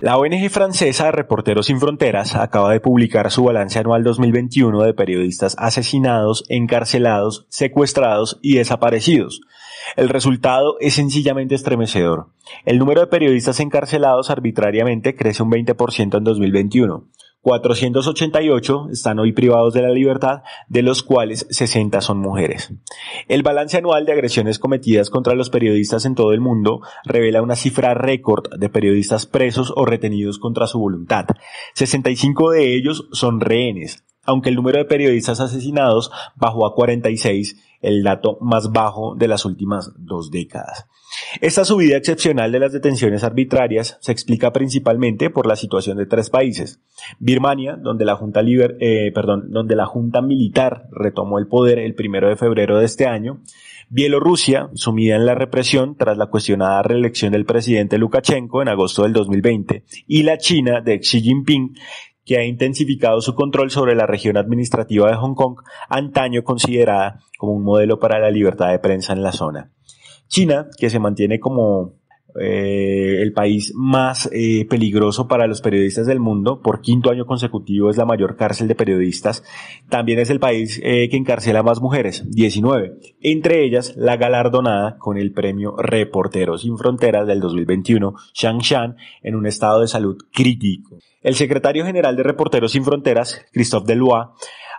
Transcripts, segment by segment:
La ONG francesa Reporteros Sin Fronteras acaba de publicar su balance anual 2021 de periodistas asesinados, encarcelados, secuestrados y desaparecidos. El resultado es sencillamente estremecedor. El número de periodistas encarcelados arbitrariamente crece un 20% en 2021. 488 están hoy privados de la libertad, de los cuales 60 son mujeres. El balance anual de agresiones cometidas contra los periodistas en todo el mundo revela una cifra récord de periodistas presos o retenidos contra su voluntad. 65 de ellos son rehenes, aunque el número de periodistas asesinados bajó a 46, el dato más bajo de las últimas dos décadas. Esta subida excepcional de las detenciones arbitrarias se explica principalmente por la situación de tres países. Birmania, eh, donde la Junta, Militar retomó el poder el primero de febrero de este año. Bielorrusia, sumida en la represión tras la cuestionada reelección del presidente Lukashenko en agosto del 2020. Y la China de Xi Jinping, que ha intensificado su control sobre la región administrativa de Hong Kong, antaño considerada como un modelo para la libertad de prensa en la zona. China, que se mantiene como eh, el país más eh, peligroso para los periodistas del mundo. Por quinto año consecutivo es la mayor cárcel de periodistas. También es el país eh, que encarcela más mujeres, 19. Entre ellas, la galardonada con el premio Reporteros sin Fronteras del 2021, Shang en un estado de salud crítico. El secretario general de Reporteros sin Fronteras, Christophe Delois,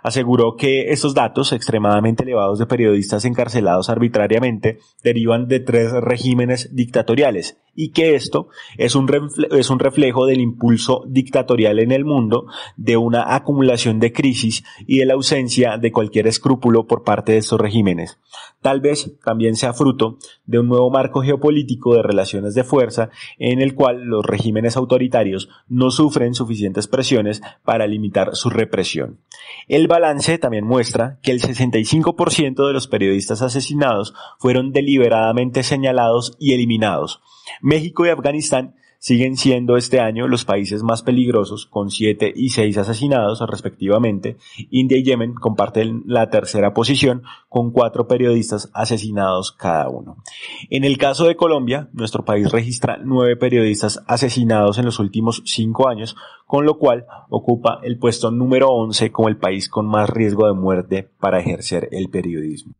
aseguró que estos datos extremadamente elevados de periodistas encarcelados arbitrariamente derivan de tres regímenes dictatoriales, y que esto es un, reflejo del impulso dictatorial en el mundo, de una acumulación de crisis y de la ausencia de cualquier escrúpulo por parte de estos regímenes. Tal vez también sea fruto de un nuevo marco geopolítico de relaciones de fuerza en el cual los regímenes autoritarios no sufren suficientes presiones para limitar su represión. El balance también muestra que el 65% de los periodistas asesinados fueron deliberadamente señalados y eliminados, México y Afganistán siguen siendo este año los países más peligrosos, con siete y seis asesinados respectivamente. India y Yemen comparten la tercera posición, con cuatro periodistas asesinados cada uno. En el caso de Colombia, nuestro país registra nueve periodistas asesinados en los últimos cinco años, con lo cual ocupa el puesto número 11 como el país con más riesgo de muerte para ejercer el periodismo.